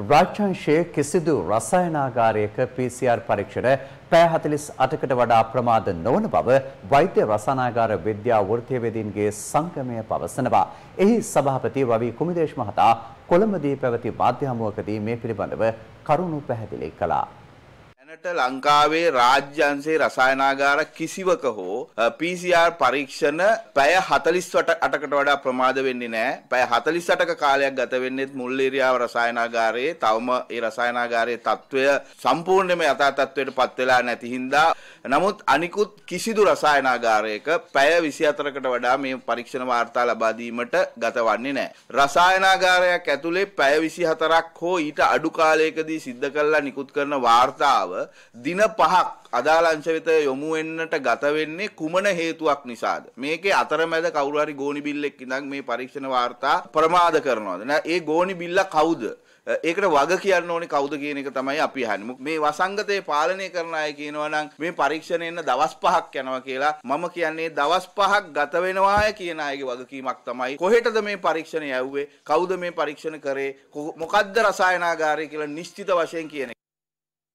රාජ්‍යංශයේ කිසිදු රසායනාගාරයක PCR පරීක්ෂණ පැය 48කට වඩා ප්‍රමාද නොවන බව වෛද්‍ය රසායනාගාර විද්‍යා වෘත්තීයවේදීන්ගේ සංගමය පවසනවා. එහි සභාපති රවි කුමදේශ් මහතා කොළඹදී පැවති මාධ්‍ය හමුවකදී මේ පිළිබඳව කරුණු පැහැදිලි කළා. දැනට ලංකාවේ රාජ්‍යන්සේ රසායනාගාර කිසිවක හෝ PCR පරීක්ෂණ පැය 48කට වඩා ප්‍රමාද වෙන්නේ නැහැ. පැය 48ක කාලයක් ගත වෙන්නේත් මුල් ඒරියාව රසායනාගාරයේ තවම ඒ රසායනාගාරයේ තත්වය සම්පූර්ණයෙන්ම යථා තත්වයට පත් වෙලා නැති හින්දා නමුත් අනිකුත් කිසිදු රසායනාගාරයක පැය 24කට වඩා මේ පරීක්ෂණ වාර්තා ලබා දීමට ගතවන්නේ නැහැ. රසායනාගාරයක් ඇතුලේ පැය 24ක් හෝ ඊට අඩු කාලයකදී සිද්ධ කළා නිකුත් කරන වාර්තාව දින පහක් අදාළ අංශ වෙත යොමු වෙන්නට ගත වෙන්නේ කුමන හේතුවක් නිසාද? මේකේ අතරමැද කවුරු හරි ගෝනි බිල්ලෙක් ඉඳන් මේ පරීක්ෂණ වාර්තා ප්‍රමාද කරනවාද? ඒ ගෝනි බිල්ලා කවුද? ඒකට වග කියන්න ඕනේ කවුද කියන එක තමයි අපි අහන්නේ. මේ වසංගතයේ පාලනය කරන අය කියනවා නම් මේ පරීක්ෂණය එන්න දවස් 5ක් යනවා කියලා. මම කියන්නේ දවස් 5ක් ගත වෙනවාය කියන අයගේ වගකීමක් තමයි. කොහෙටද මේ පරීක්ෂණ යව්වේ? කවුද මේ පරීක්ෂණ කරේ? මොකද්ද රසායනාගාරය කියලා නිශ්චිත වශයෙන් කියන